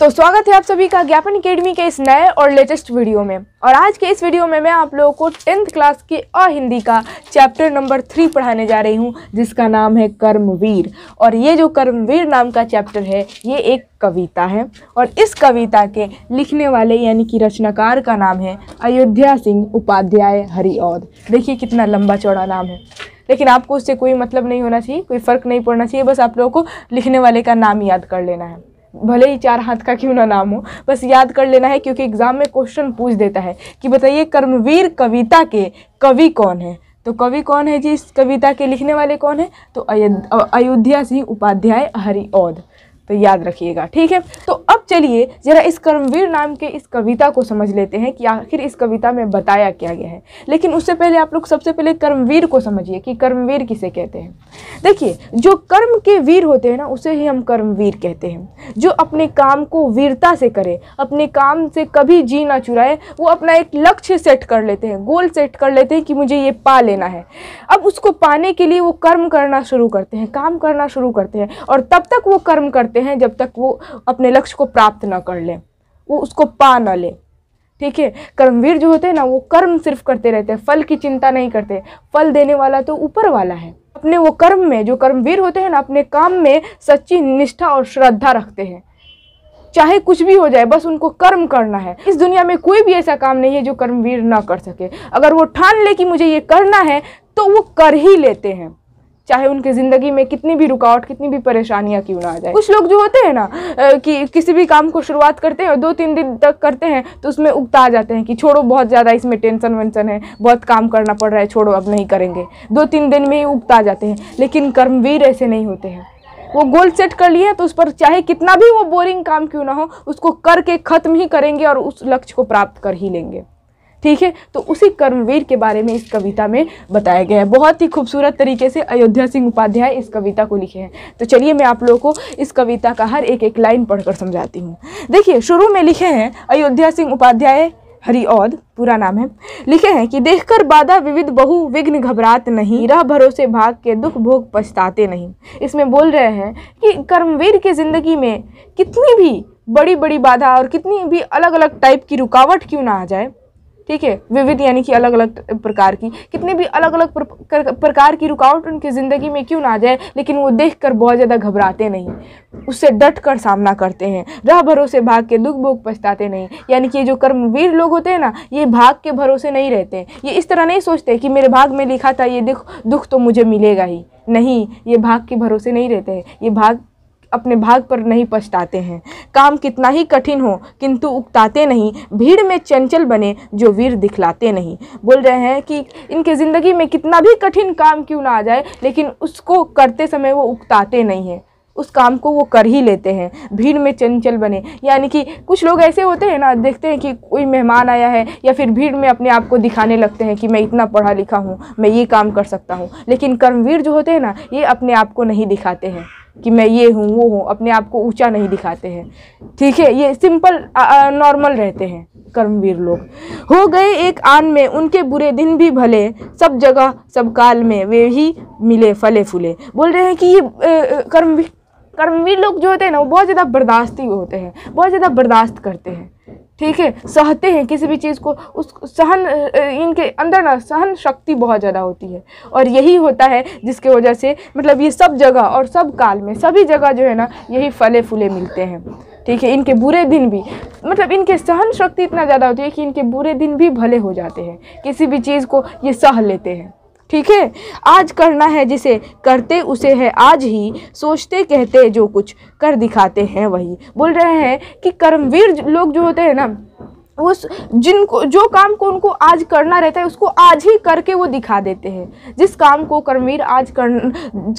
तो स्वागत है आप सभी का ज्ञापन अकेडमी के इस नए और लेटेस्ट वीडियो में और आज के इस वीडियो में मैं आप लोगों को टेंथ क्लास की अ हिंदी का चैप्टर नंबर थ्री पढ़ाने जा रही हूँ जिसका नाम है कर्मवीर और ये जो कर्मवीर नाम का चैप्टर है ये एक कविता है और इस कविता के लिखने वाले यानी कि रचनाकार का नाम है अयोध्या सिंह उपाध्याय हरिऔध देखिए कितना लंबा चौड़ा नाम है लेकिन आपको उससे कोई मतलब नहीं होना चाहिए कोई फ़र्क नहीं पड़ना चाहिए बस आप लोगों को लिखने वाले का नाम याद कर लेना है भले ही चार हाथ का क्यों ना नाम हो बस याद कर लेना है क्योंकि एग्ज़ाम में क्वेश्चन पूछ देता है कि बताइए कर्मवीर कविता के कवि कौन है तो कवि कौन है जी इस कविता के लिखने वाले कौन है तो अयोध्या सिंह उपाध्याय हरिऔध तो याद रखिएगा ठीक है तो अब चलिए जरा इस कर्मवीर नाम के इस कविता को समझ लेते हैं कि आखिर इस कविता में बताया क्या गया है लेकिन उससे पहले आप लोग सबसे पहले कर्मवीर को समझिए कि कर्मवीर किसे कहते हैं देखिए जो कर्म के वीर होते हैं ना उसे ही हम कर्मवीर कहते हैं जो अपने काम को वीरता से करे अपने काम से कभी जी ना चुराए वो अपना एक लक्ष्य सेट कर लेते हैं गोल सेट कर लेते हैं कि मुझे ये पा लेना है अब उसको पाने के लिए वो कर्म करना शुरू करते हैं काम करना शुरू करते हैं और तब तक वो कर्म करते होते हैं जब तक वो अपने लक्ष्य को प्राप्त ना कर लें वो उसको पा ना ले ठीक है कर्मवीर जो होते हैं ना वो कर्म सिर्फ करते रहते हैं फल की चिंता नहीं करते फल देने वाला तो ऊपर वाला है अपने वो कर्म में जो कर्मवीर होते हैं ना अपने काम में सच्ची निष्ठा और श्रद्धा रखते हैं चाहे कुछ भी हो जाए बस उनको कर्म करना है इस दुनिया में कोई भी ऐसा काम नहीं है जो कर्मवीर ना कर सके अगर वो ठान ले कि मुझे ये करना है तो वो कर ही लेते हैं चाहे उनकी ज़िंदगी में कितनी भी रुकावट कितनी भी परेशानियाँ क्यों ना आ जाए कुछ लोग जो होते हैं ना कि किसी भी काम को शुरुआत करते हैं और दो तीन दिन तक करते हैं तो उसमें उगता जाते हैं कि छोड़ो बहुत ज़्यादा इसमें टेंशन वेंशन है बहुत काम करना पड़ रहा है छोड़ो अब नहीं करेंगे दो तीन दिन में ही उगता जाते हैं लेकिन कर्मवीर ऐसे नहीं होते हैं वो गोल सेट कर लिए तो उस पर चाहे कितना भी वो बोरिंग काम क्यों ना हो उसको करके ख़त्म ही करेंगे और उस लक्ष्य को प्राप्त कर ही लेंगे ठीक है तो उसी कर्मवीर के बारे में इस कविता में बताया गया है बहुत ही खूबसूरत तरीके से अयोध्या सिंह उपाध्याय इस कविता को लिखे हैं तो चलिए मैं आप लोगों को इस कविता का हर एक एक लाइन पढ़कर समझाती हूँ देखिए शुरू में लिखे हैं अयोध्या सिंह उपाध्याय औद पूरा नाम है लिखे हैं कि देखकर बाधा विविध बहु विघ्न घबरात नहीं रह भरोसे भाग के दुख भोग पछताते नहीं इसमें बोल रहे हैं कि कर्मवीर के ज़िंदगी में कितनी भी बड़ी बड़ी बाधा और कितनी भी अलग अलग टाइप की रुकावट क्यों ना आ जाए ठीक है विविध यानी कि अलग अलग प्रकार की कितने भी अलग अलग प्रकार की रुकावट उनकी ज़िंदगी में क्यों ना आ जाए लेकिन वो देख कर बहुत ज़्यादा घबराते नहीं उससे डट कर सामना करते हैं राह भरोसे भाग के दुख भोग पछताते नहीं यानी कि ये जो कर्मवीर लोग होते हैं ना ये भाग के भरोसे नहीं रहते ये इस तरह नहीं सोचते कि मेरे भाग में लिखा था ये दुख दुख तो मुझे मिलेगा ही नहीं ये भाग के भरोसे नहीं रहते हैं ये भाग अपने भाग पर नहीं पछताते हैं काम कितना ही कठिन हो किंतु उकताते नहीं भीड़ में चंचल बने जो वीर दिखलाते नहीं बोल रहे हैं कि इनके ज़िंदगी में कितना भी कठिन काम क्यों ना आ जाए लेकिन उसको करते समय वो उकताते नहीं हैं उस काम को वो कर ही लेते हैं भीड़ में चंचल बने यानी कि कुछ लोग ऐसे होते हैं ना देखते हैं कि कोई मेहमान आया है या फिर भीड़ में अपने आप को दिखाने लगते हैं कि मैं इतना पढ़ा लिखा हूँ मैं ये काम कर सकता हूँ लेकिन कर्मवीर जो होते हैं ना ये अपने आप को नहीं दिखाते हैं कि मैं ये हूँ वो हूँ अपने आप को ऊंचा नहीं दिखाते हैं ठीक है ये सिंपल नॉर्मल रहते हैं कर्मवीर लोग हो गए एक आन में उनके बुरे दिन भी भले सब जगह सब काल में वे ही मिले फले फूले बोल रहे हैं कि ये कर्मवीर कर्मवीर लोग जो होते हैं ना वो बहुत ज़्यादा बर्दाश्ती होते हैं बहुत ज़्यादा बर्दाश्त करते हैं ठीक है सहते हैं किसी भी चीज़ को उस सहन इनके अंदर ना सहन शक्ति बहुत ज़्यादा होती है और यही होता है जिसके वजह से मतलब ये सब जगह और सब काल में सभी जगह जो है ना यही फले फूले मिलते हैं ठीक है इनके बुरे दिन भी मतलब इनके सहन शक्ति इतना ज़्यादा होती है कि इनके बुरे दिन भी भले हो जाते हैं किसी भी चीज़ को ये सह लेते हैं ठीक है आज करना है जिसे करते उसे है आज ही सोचते कहते जो कुछ कर दिखाते हैं वही बोल रहे हैं कि कर्मवीर लोग जो होते हैं ना उस जिनको जो काम को उनको आज करना रहता है उसको आज ही करके वो दिखा देते हैं जिस काम को कर्मवीर आज कर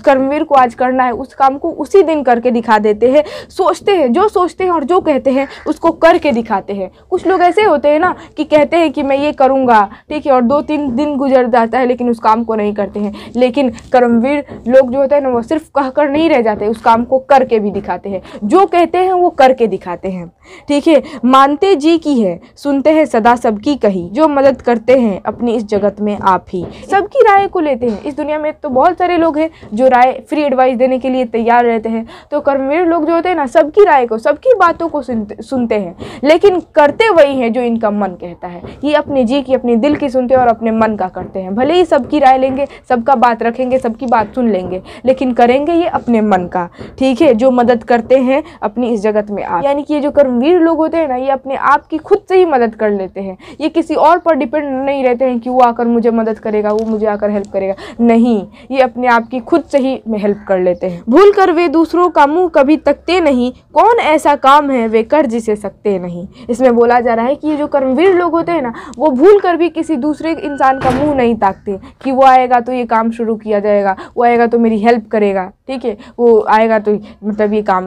कर्मवीर को आज करना है उस काम को उसी दिन करके दिखा देते हैं सोचते हैं जो सोचते हैं और जो कहते हैं उसको करके दिखाते हैं कुछ लोग ऐसे होते हैं ना कि कहते हैं कि मैं ये करूँगा ठीक है और दो तीन दिन गुजर जाता है लेकिन उस काम को नहीं करते हैं लेकिन कर्मवीर लोग जो होते हैं ना वो सिर्फ कह कर नहीं रह जाते उस काम को करके भी दिखाते हैं जो कहते हैं वो करके दिखाते हैं ठीक है मानते जी की है सुनते हैं सदा सबकी कही जो मदद करते हैं अपनी इस जगत में आप ही सबकी राय को लेते हैं इस दुनिया में तो बहुत सारे लोग हैं जो राय फ्री एडवाइस देने के लिए तैयार रहते हैं तो कर्मवीर लोग जो होते हैं ना सबकी राय को सबकी बातों को सुनते हैं लेकिन करते वही हैं जो इनका मन कहता है ये अपने जी की अपने दिल की सुनते हैं और अपने मन का करते हैं भले ही सबकी राय लेंगे सबका बात रखेंगे सबकी बात सुन लेंगे लेकिन करेंगे ये अपने मन का ठीक है जो मदद करते हैं अपनी इस जगत में आप यानी कि ये जो कर्मवीर लोग होते हैं ना ये अपने आप की खुद से ही मदद कर लेते हैं ये किसी और पर डिपेंड नहीं रहते हैं कि वो आकर मुझे मदद करेगा वो मुझे आकर हेल्प करेगा नहीं ये अपने आप की खुद से ही हेल्प कर लेते हैं भूल कर वे दूसरों का मुंह कभी तकते नहीं कौन ऐसा काम है वे कर जिसे सकते नहीं इसमें बोला जा रहा है कि ये जो कर्मवीर लोग होते हैं ना वो भूल कर भी किसी दूसरे इंसान का मुंह नहीं ताकते कि वो आएगा तो ये काम शुरू किया जाएगा वो आएगा तो मेरी हेल्प करेगा ठीक है वो आएगा तो मतलब ये काम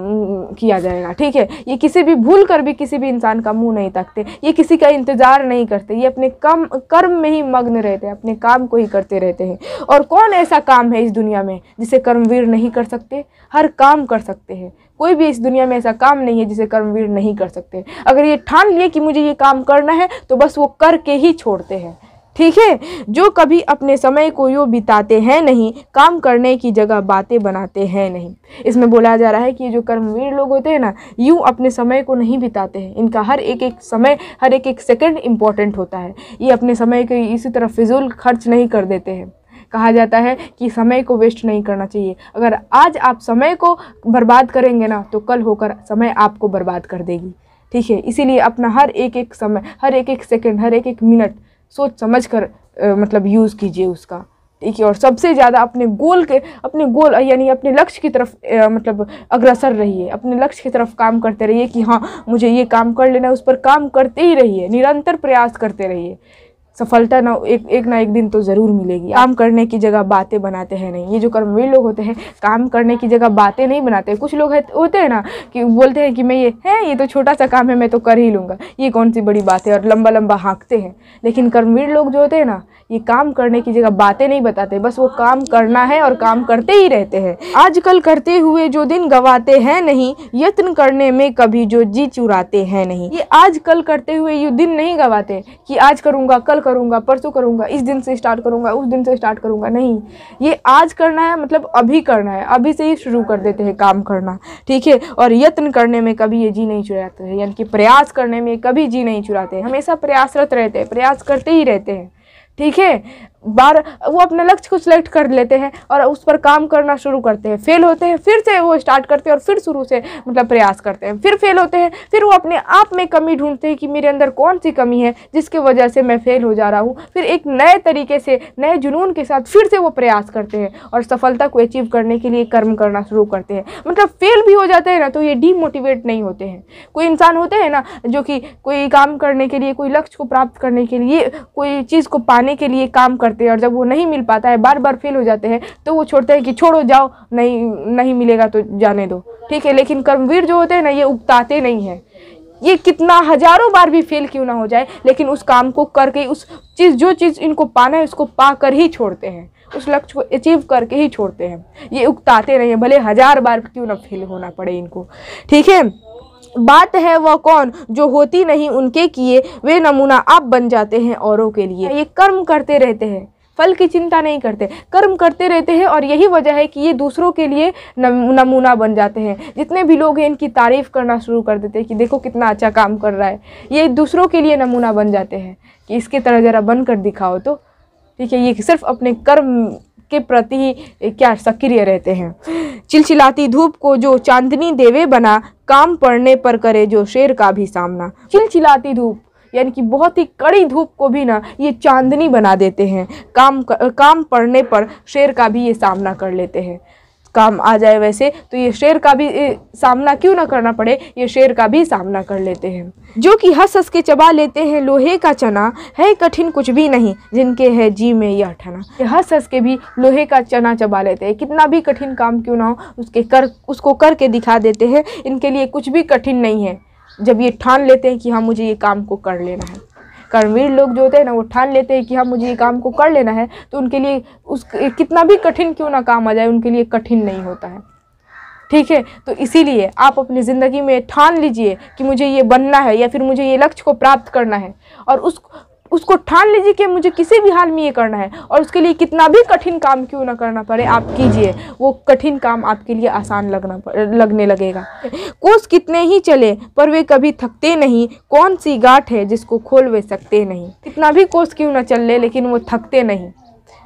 किया जाएगा ठीक है ये किसी भी भूल कर भी किसी भी इंसान का मुंह नहीं तकते ये किसी का इंतज़ार नहीं करते ये अपने कम कर्म में ही मग्न रहते हैं अपने काम को ही करते रहते हैं और कौन ऐसा काम है इस दुनिया में जिसे कर्मवीर नहीं कर सकते हर काम कर सकते हैं कोई भी इस दुनिया में ऐसा काम नहीं है जिसे कर्मवीर नहीं कर सकते अगर ये ठान लिए कि मुझे ये काम करना है तो बस वो करके ही छोड़ते हैं ठीक है जो कभी अपने समय को यो बिताते हैं नहीं काम करने की जगह बातें बनाते हैं नहीं इसमें बोला जा रहा है कि जो कर्मवीर लोग होते हैं ना यूँ अपने समय को नहीं बिताते हैं इनका हर एक एक समय हर एक एक सेकेंड इम्पॉर्टेंट होता है ये अपने समय के इसी तरह फिजूल खर्च नहीं कर देते हैं कहा जाता है कि समय को वेस्ट नहीं करना चाहिए अगर आज आप समय को बर्बाद करेंगे ना तो कल होकर समय आपको बर्बाद कर देगी ठीक है इसीलिए अपना हर एक एक समय हर एक एक सेकंड हर एक एक मिनट सोच समझ कर आ, मतलब यूज़ कीजिए उसका ठीक है और सबसे ज़्यादा अपने गोल के अपने गोल यानी अपने लक्ष्य की तरफ ए, मतलब अग्रसर रहिए अपने लक्ष्य की तरफ काम करते रहिए कि हाँ मुझे ये काम कर लेना है उस पर काम करते ही रहिए निरंतर प्रयास करते रहिए सफलता ना एक एक ना एक दिन तो ज़रूर मिलेगी काम करने की जगह बातें बनाते हैं नहीं ये जो कर्मवीर लोग होते हैं काम करने की जगह बातें नहीं बनाते कुछ लोग है, होते हैं ना कि बोलते हैं कि मैं ये है ये तो छोटा सा काम है मैं तो कर ही लूँगा ये कौन सी बड़ी बात है और लंबा लंबा हाँकते हैं लेकिन कर्मवीर लोग जो होते हैं ना ये काम करने की जगह बातें नहीं बताते बस वो काम करना है और काम करते ही रहते हैं आजकल करते हुए जो दिन गवाते हैं नहीं यत्न करने में कभी जो जी चुराते हैं नहीं ये आजकल करते हुए ये दिन नहीं गवाते कि आज करूँगा कल करूँगा परसों करूँगा इस दिन से स्टार्ट करूँगा उस दिन से स्टार्ट करूँगा नहीं ये आज करना है मतलब अभी करना है अभी से ही शुरू कर देते हैं काम करना ठीक है और यत्न करने में कभी ये जी नहीं चुराते हैं यानी कि प्रयास करने में कभी जी नहीं चुराते हमेशा प्रयासरत रहते हैं प्रयास करते ही रहते हैं ठीक है बार वो अपने लक्ष्य को सिलेक्ट कर लेते हैं और उस पर काम करना शुरू करते हैं फेल होते हैं फिर से वो स्टार्ट करते हैं और फिर शुरू से मतलब प्रयास करते हैं फिर फेल होते हैं फिर वो अपने आप में कमी ढूंढते हैं कि मेरे अंदर कौन सी कमी है जिसके वजह से मैं फेल हो जा रहा हूँ फिर एक नए तरीके से नए जुनून के साथ फिर से वो प्रयास करते हैं और सफलता को अचीव करने के लिए कर्म करना शुरू करते हैं मतलब फेल भी हो जाते हैं ना तो ये डीमोटिवेट नहीं होते हैं कोई इंसान होते हैं ना जो कि कोई काम करने के लिए कोई लक्ष्य को प्राप्त करने के लिए कोई चीज़ को पा पाने के लिए काम करते हैं और जब वो नहीं मिल पाता है बार बार फेल हो जाते हैं तो वो छोड़ते हैं कि छोड़ो जाओ नहीं नहीं मिलेगा तो जाने दो ठीक है लेकिन कर्मवीर जो होते हैं ना ये उगताते नहीं हैं ये कितना हजारों बार भी फेल क्यों ना हो जाए लेकिन उस काम को करके उस चीज़ जो चीज़ इनको पाना है उसको पा कर ही छोड़ते हैं उस लक्ष्य को अचीव करके ही छोड़ते हैं ये उगताते नहीं हैं भले हज़ार बार क्यों ना फेल होना पड़े इनको ठीक है बात है वह कौन जो होती नहीं उनके किए वे नमूना आप बन जाते हैं औरों के लिए ये कर्म करते रहते हैं फल की चिंता नहीं करते कर्म करते रहते हैं और यही वजह है कि ये दूसरों के लिए नमूना बन जाते हैं जितने भी लोग हैं इनकी तारीफ़ करना शुरू कर देते हैं कि देखो कितना अच्छा काम कर रहा है ये दूसरों के लिए नमूना बन जाते हैं कि इसके तरह ज़रा बन कर दिखाओ तो ठीक है ये सिर्फ अपने कर्म के प्रति क्या सक्रिय रहते हैं चिलचिलाती धूप को जो चांदनी देवे बना काम पड़ने पर करे जो शेर का भी सामना चिलचिलाती धूप यानी कि बहुत ही कड़ी धूप को भी ना ये चांदनी बना देते हैं काम काम पड़ने पर शेर का भी ये सामना कर लेते हैं काम आ जाए वैसे तो ये शेर का भी सामना क्यों ना करना पड़े ये शेर का भी सामना कर लेते हैं जो कि हंस हंस के चबा लेते हैं लोहे का चना है कठिन कुछ भी नहीं जिनके है जी में यह ठना हंस हंस के भी लोहे का चना चबा लेते हैं कितना भी कठिन काम क्यों ना हो उसके कर उसको करके दिखा देते हैं इनके लिए कुछ भी कठिन नहीं है जब ये ठान लेते हैं कि हाँ मुझे ये काम को कर लेना है कर्मवीर लोग जो होते हैं ना वो ठान लेते हैं कि हम हाँ, मुझे ये काम को कर लेना है तो उनके लिए उस कितना भी कठिन क्यों ना काम आ जाए उनके लिए कठिन नहीं होता है ठीक है तो इसीलिए आप अपनी ज़िंदगी में ठान लीजिए कि मुझे ये बनना है या फिर मुझे ये लक्ष्य को प्राप्त करना है और उस उसको ठान लीजिए कि मुझे किसी भी हाल में ये करना है और उसके लिए कितना भी कठिन काम क्यों ना करना पड़े आप कीजिए वो कठिन काम आपके लिए आसान लगना लगने लगेगा कोस कितने ही चले पर वे कभी थकते नहीं कौन सी गांठ है जिसको खोल वे सकते नहीं कितना भी कोस क्यों ना चल ले, लेकिन वो थकते नहीं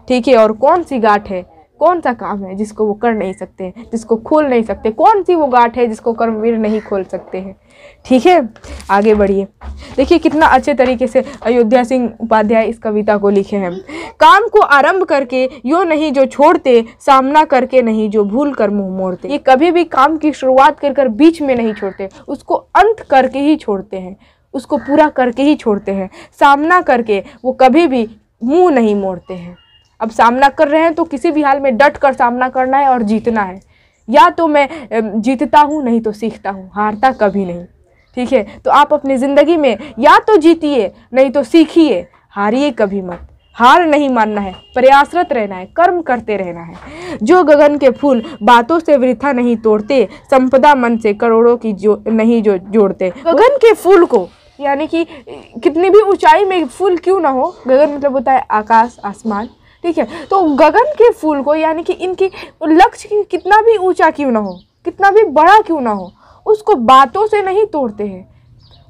ठीक है और कौन सी गांठ है कौन सा काम है जिसको वो कर नहीं सकते जिसको खोल नहीं सकते कौन सी वो गांठ है जिसको कर्मवीर नहीं खोल सकते हैं ठीक है आगे बढ़िए देखिए कितना अच्छे तरीके से अयोध्या सिंह उपाध्याय इस कविता को लिखे हैं काम को आरंभ करके यो नहीं जो छोड़ते सामना करके नहीं जो भूल कर मुँह मोड़ते ये कभी भी काम की शुरुआत कर कर बीच में नहीं छोड़ते उसको अंत करके ही छोड़ते हैं उसको पूरा करके ही छोड़ते हैं सामना करके वो कभी भी मुंह नहीं मोड़ते हैं अब सामना कर रहे हैं तो किसी भी हाल में डट कर सामना करना है और जीतना है या तो मैं जीतता हूँ नहीं तो सीखता हूँ हारता कभी नहीं ठीक है तो आप अपनी ज़िंदगी में या तो जीतिए नहीं तो सीखिए हारिए कभी मत हार नहीं मानना है प्रयासरत रहना है कर्म करते रहना है जो गगन के फूल बातों से वृथा नहीं तोड़ते संपदा मन से करोड़ों की जो नहीं जो जोड़ते गगन के फूल को यानी कि कितनी भी ऊंचाई में फूल क्यों ना हो गगन मतलब होता है आकाश आसमान ठीक है तो गगन के फूल को यानी कि इनकी लक्ष्य कितना भी ऊंचा क्यों ना हो कितना भी बड़ा क्यों ना हो उसको बातों से नहीं तोड़ते हैं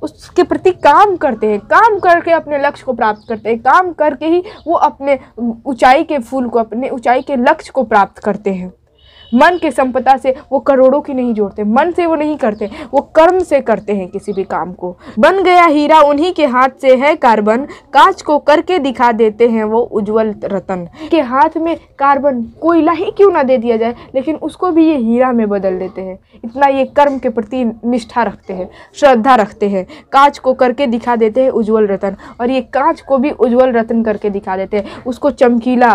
उसके प्रति काम करते हैं काम करके अपने लक्ष्य को प्राप्त करते हैं काम करके ही वो अपने ऊंचाई के फूल को अपने ऊंचाई के लक्ष्य को प्राप्त करते हैं मन के संपदा से वो करोड़ों की नहीं जोड़ते मन से वो नहीं करते वो कर्म से करते हैं किसी भी काम को बन गया हीरा उन्हीं के हाथ से है कार्बन कांच को करके दिखा देते हैं वो उज्जवल रतन के हाथ में कार्बन कोयला ही क्यों ना दे दिया जाए लेकिन उसको भी ये हीरा में बदल देते हैं इतना ये कर्म के प्रति निष्ठा रखते हैं श्रद्धा रखते हैं कांच को करके दिखा देते हैं उज्जवल रतन और ये कांच को भी उज्जवल रतन करके दिखा देते हैं उसको चमकीला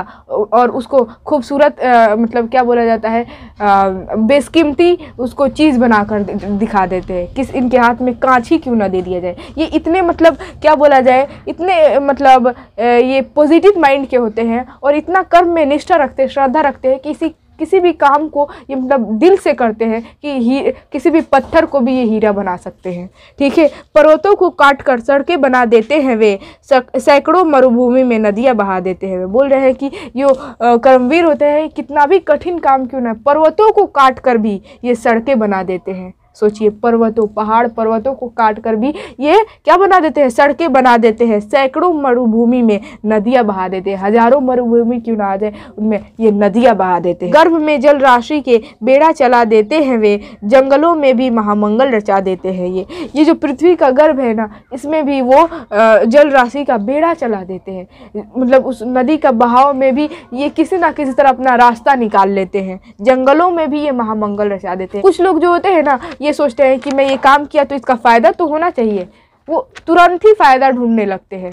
और उसको खूबसूरत मतलब क्या बोला जाता है है बेसकीमती उसको चीज़ बनाकर दिखा देते हैं किस इनके हाथ में कांच ही क्यों ना दे दिया जाए ये इतने मतलब क्या बोला जाए इतने मतलब ये पॉजिटिव माइंड के होते हैं और इतना कर्म में निष्ठा रखते श्रद्धा रखते हैं कि इसी किसी भी काम को ये मतलब दिल से करते हैं कि ही किसी भी पत्थर को भी ये हीरा बना सकते हैं ठीक है पर्वतों को काट कर सड़कें बना देते हैं वे सैकड़ों मरुभूमि में नदियाँ बहा देते हैं वे बोल रहे हैं कि यो कर्मवीर होते हैं कितना भी कठिन काम क्यों ना पर्वतों को काट कर भी ये सड़कें बना देते हैं सोचिए पर्वतों पहाड़ पर्वतों को काट कर भी ये क्या बना देते हैं सड़कें बना देते हैं सैकड़ों मरुभूमि में नदियाँ बहा देते हैं हजारों मरुभूमि क्यों ना आ जाए उनमें ये नदियाँ बहा देते हैं गर्भ में जल राशि के बेड़ा चला देते हैं वे जंगलों में भी महामंगल रचा देते हैं ये ये जो पृथ्वी का गर्भ है ना इसमें भी वो जल राशि का बेड़ा चला देते हैं मतलब उस नदी का बहाव में भी ये किसी ना किसी तरह अपना रास्ता निकाल लेते हैं जंगलों में भी ये महामंगल रचा देते हैं कुछ लोग जो होते हैं ना ये ये सोचते हैं कि मैं ये काम किया तो इसका फ़ायदा तो होना चाहिए वो तुरंत ही फ़ायदा ढूंढने लगते हैं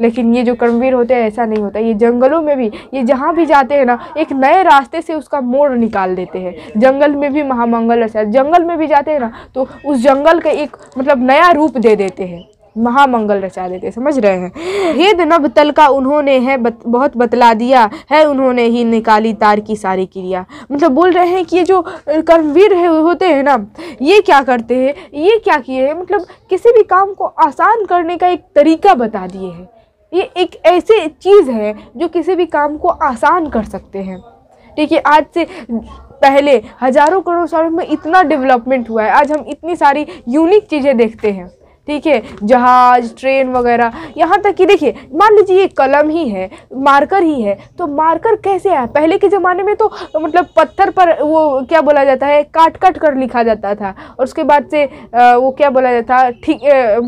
लेकिन ये जो कर्मवीर होते हैं ऐसा नहीं होता ये जंगलों में भी ये जहाँ भी जाते हैं ना एक नए रास्ते से उसका मोड़ निकाल देते हैं जंगल में भी महामंगल ऐसा जंगल में भी जाते हैं ना तो उस जंगल का एक मतलब नया रूप दे देते हैं महामंगल रचा देते समझ रहे हैं भेद नब तल का उन्होंने है बत, बहुत बतला दिया है उन्होंने ही निकाली तार की सारी क्रिया मतलब बोल रहे हैं कि ये जो कर्मवीर है होते हैं ना ये क्या करते हैं ये क्या किए हैं मतलब किसी भी काम को आसान करने का एक तरीका बता दिए हैं ये एक ऐसी चीज़ है जो किसी भी काम को आसान कर सकते हैं ठीक है आज से पहले हज़ारों करोड़ सालों में इतना डेवलपमेंट हुआ है आज हम इतनी सारी यूनिक चीज़ें देखते हैं ठीक है जहाज ट्रेन वगैरह यहाँ तक कि देखिए मान लीजिए ये कलम ही है मार्कर ही है तो मार्कर कैसे आया पहले के ज़माने में तो मतलब पत्थर पर वो क्या बोला जाता है काट काट कर लिखा जाता था और उसके बाद से वो क्या बोला जाता ठीक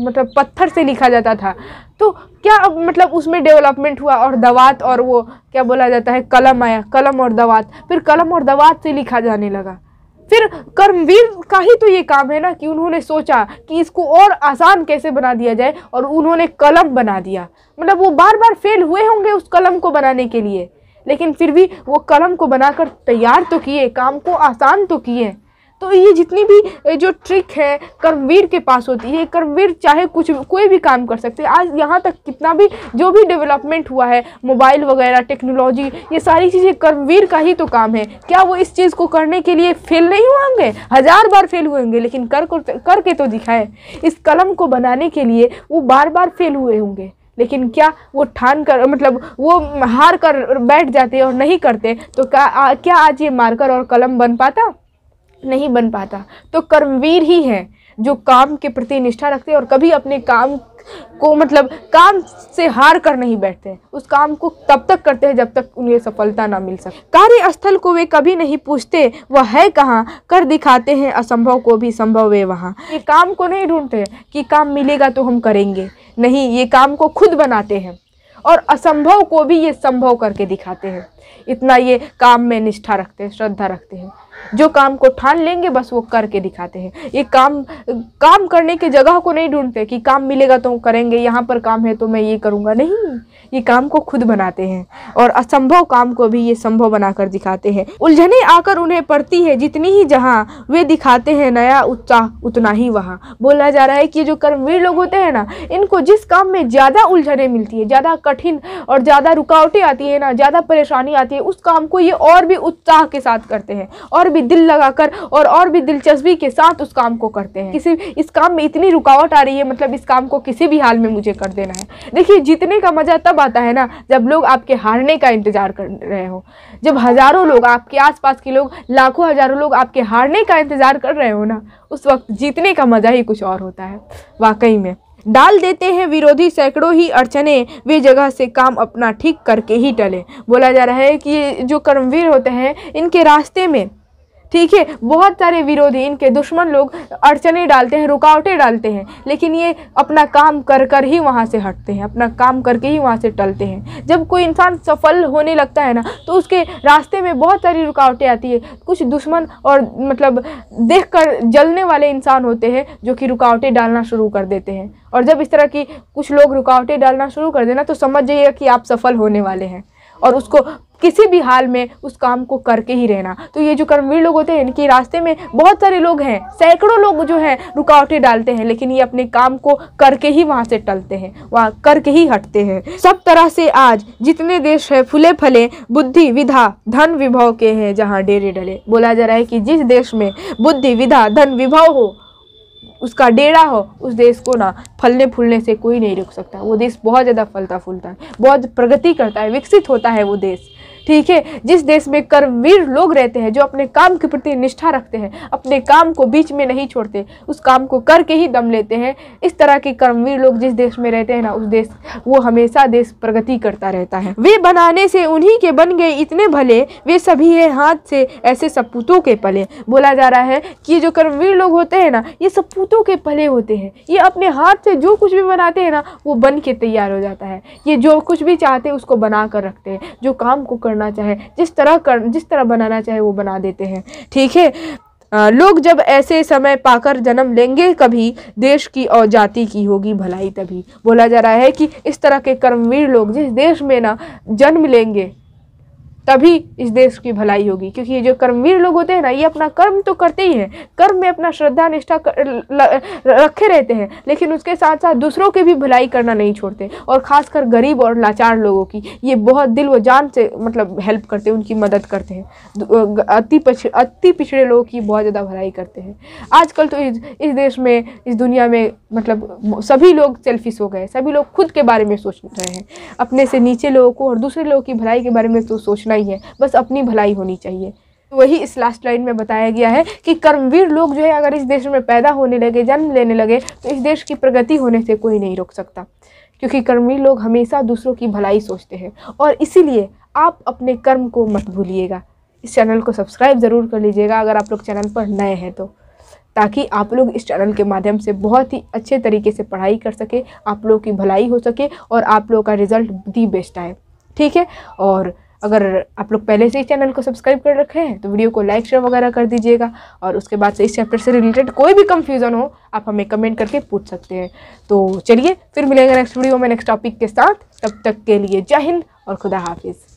मतलब पत्थर से लिखा जाता था तो क्या अब मतलब उसमें डेवलपमेंट हुआ और दवात और वो क्या बोला जाता है कलम आया कलम और दवात फिर कलम और दवात से लिखा जाने लगा फिर कर्मवीर का ही तो ये काम है ना कि उन्होंने सोचा कि इसको और आसान कैसे बना दिया जाए और उन्होंने कलम बना दिया मतलब वो बार बार फेल हुए होंगे उस कलम को बनाने के लिए लेकिन फिर भी वो कलम को बनाकर तैयार तो किए काम को आसान तो किए तो ये जितनी भी जो ट्रिक है कर्मवीर के पास होती है कर्मवीर चाहे कुछ कोई भी काम कर सकते हैं आज यहाँ तक कितना भी जो भी डेवलपमेंट हुआ है मोबाइल वगैरह टेक्नोलॉजी ये सारी चीज़ें कर्मवीर का ही तो काम है क्या वो इस चीज़ को करने के लिए फेल नहीं होंगे हज़ार बार फेल हुएंगे लेकिन कर करके तो दिखाएं इस कलम को बनाने के लिए वो बार बार फेल हुए होंगे लेकिन क्या वो ठान कर मतलब वो हार कर बैठ जाते और नहीं करते तो क्या क्या आज ये मार्कर और कलम बन पाता नहीं बन पाता तो कर्मवीर ही है जो काम के प्रति निष्ठा रखते हैं और कभी अपने काम को मतलब काम से हार कर नहीं बैठते उस काम को तब तक करते हैं जब तक उन्हें सफलता ना मिल सके कार्यस्थल को वे कभी नहीं पूछते वह है कहाँ कर दिखाते हैं असंभव को भी संभव वे वहाँ ये काम को नहीं ढूंढते कि काम मिलेगा तो हम करेंगे नहीं ये काम को खुद बनाते हैं और असंभव को भी ये संभव करके दिखाते हैं इतना ये काम में निष्ठा रखते हैं श्रद्धा रखते हैं जो काम को ठान लेंगे बस वो करके दिखाते हैं ये काम काम करने की जगह को नहीं ढूंढते कि काम मिलेगा तो करेंगे यहाँ पर काम है तो मैं ये करूँगा नहीं ये काम को खुद बनाते हैं और असंभव काम को भी ये संभव बनाकर दिखाते हैं उलझने आकर उन्हें पड़ती है जितनी ही जहाँ वे दिखाते हैं नया उत्साह उतना ही वहाँ बोला जा रहा है कि जो कर्मवीर लोग होते हैं ना इनको जिस काम में ज़्यादा उलझने मिलती है ज़्यादा कठिन और ज़्यादा रुकावटें आती है ना ज़्यादा परेशानी आती है उस काम को ये और भी उत्साह के साथ करते हैं और भी दिल लगाकर और और भी दिलचस्पी के साथ उस काम को करते हैं किसी इस काम में इतनी रुकावट आ रही है मतलब इस काम को किसी भी हाल में मुझे कर देना है देखिए जीतने का मज़ा तब आता है ना जब लोग आपके हारने का इंतज़ार कर रहे हो जब हज़ारों लोग आपके आसपास के लोग लाखों हज़ारों लोग आपके हारने का इंतज़ार कर रहे हो ना उस वक्त जीतने का मज़ा ही कुछ और होता है वाकई में डाल देते हैं विरोधी सैकड़ों ही अड़चने वे जगह से काम अपना ठीक करके ही टले बोला जा रहा है कि जो कर्मवीर होते हैं इनके रास्ते में ठीक है बहुत सारे विरोधी इनके दुश्मन लोग अड़चने डालते हैं रुकावटें डालते हैं लेकिन ये अपना काम कर कर ही वहाँ से हटते हैं अपना काम करके ही वहाँ से टलते हैं जब कोई इंसान सफल होने लगता है ना तो उसके रास्ते में बहुत सारी रुकावटें आती है कुछ दुश्मन और मतलब देख कर जलने वाले इंसान होते हैं जो कि रुकावटें डालना शुरू कर देते हैं और जब इस तरह की कुछ लोग रुकावटें डालना शुरू कर देना तो समझ जाइए कि आप सफल होने वाले हैं और उसको किसी भी हाल में उस काम को करके ही रहना तो ये जो कर्मवीर लोग होते हैं इनके रास्ते में बहुत सारे लोग हैं सैकड़ों लोग जो हैं रुकावटें डालते हैं लेकिन ये अपने काम को करके ही वहाँ से टलते हैं वहाँ करके ही हटते हैं सब तरह से आज जितने देश है फुले फले बुद्धि विधा धन विभव के हैं जहाँ डेरे डले बोला जा रहा है कि जिस देश में बुद्धि विधा धन विभव हो उसका डेरा हो उस देश को ना फलने फूलने से कोई नहीं रोक सकता वो देश बहुत ज़्यादा फलता फूलता है बहुत प्रगति करता है विकसित होता है वो देश ठीक है जिस देश में कर्मवीर लोग रहते हैं जो अपने काम के प्रति निष्ठा रखते हैं अपने काम को बीच में नहीं छोड़ते उस काम को करके ही दम लेते हैं इस तरह के कर्मवीर लोग जिस देश में रहते हैं ना उस देश वो हमेशा देश प्रगति करता रहता है वे बनाने से उन्हीं के बन गए इतने भले वे सभी है हाथ से ऐसे सपूतों के पले बोला जा रहा है कि जो कर्मवीर लोग होते हैं ना ये सपूतों के पले होते हैं ये अपने हाथ से जो कुछ भी बनाते हैं ना वो बन के तैयार हो जाता है ये जो कुछ भी चाहते हैं उसको बना कर रखते हैं जो काम को करना करना चाहे जिस तरह कर जिस तरह बनाना चाहे वो बना देते हैं ठीक है लोग जब ऐसे समय पाकर जन्म लेंगे कभी देश की और जाति की होगी भलाई तभी बोला जा रहा है कि इस तरह के कर्मवीर लोग जिस देश में ना जन्म लेंगे तभी इस देश की भलाई होगी क्योंकि ये जो कर्मवीर लोग होते हैं ना ये अपना कर्म तो करते ही हैं कर्म में अपना श्रद्धा निष्ठा रखे रहते हैं लेकिन उसके साथ साथ दूसरों की भी भलाई करना नहीं छोड़ते और ख़ासकर गरीब और लाचार लोगों की ये बहुत दिल व जान से मतलब हेल्प करते हैं उनकी मदद करते हैं अति पिछड़े अति पिछड़े लोगों की बहुत ज़्यादा भलाई करते हैं आजकल तो इस इस देश में इस दुनिया में मतलब सभी लोग सेल्फिश हो गए सभी लोग खुद के बारे में सोच रहे हैं अपने से नीचे लोगों को और दूसरे लोगों की भलाई के बारे में तो सोचना ही है बस अपनी भलाई होनी चाहिए तो वही इस लास्ट लाइन में बताया गया है कि कर्मवीर लोग जो है अगर इस देश में पैदा होने लगे जन्म लेने लगे तो इस देश की प्रगति होने से कोई नहीं रोक सकता क्योंकि कर्मवीर लोग हमेशा दूसरों की भलाई सोचते हैं और इसीलिए आप अपने कर्म को मत भूलिएगा इस चैनल को सब्सक्राइब ज़रूर कर लीजिएगा अगर आप लोग चैनल पर नए हैं तो ताकि आप लोग इस चैनल के माध्यम से बहुत ही अच्छे तरीके से पढ़ाई कर सके आप लोगों की भलाई हो सके और आप लोगों का रिज़ल्ट दी बेस्ट आए ठीक है और अगर आप लोग पहले से ही चैनल को सब्सक्राइब कर रखे हैं तो वीडियो को लाइक शेयर वगैरह कर दीजिएगा और उसके बाद से इस चैप्टर से रिलेटेड कोई भी कन्फ्यूज़न हो आप हमें कमेंट करके पूछ सकते हैं तो चलिए फिर मिलेगा नेक्स्ट वीडियो में नेक्स्ट टॉपिक के साथ तब तक के लिए जय हिंद और खुदा हाफिज़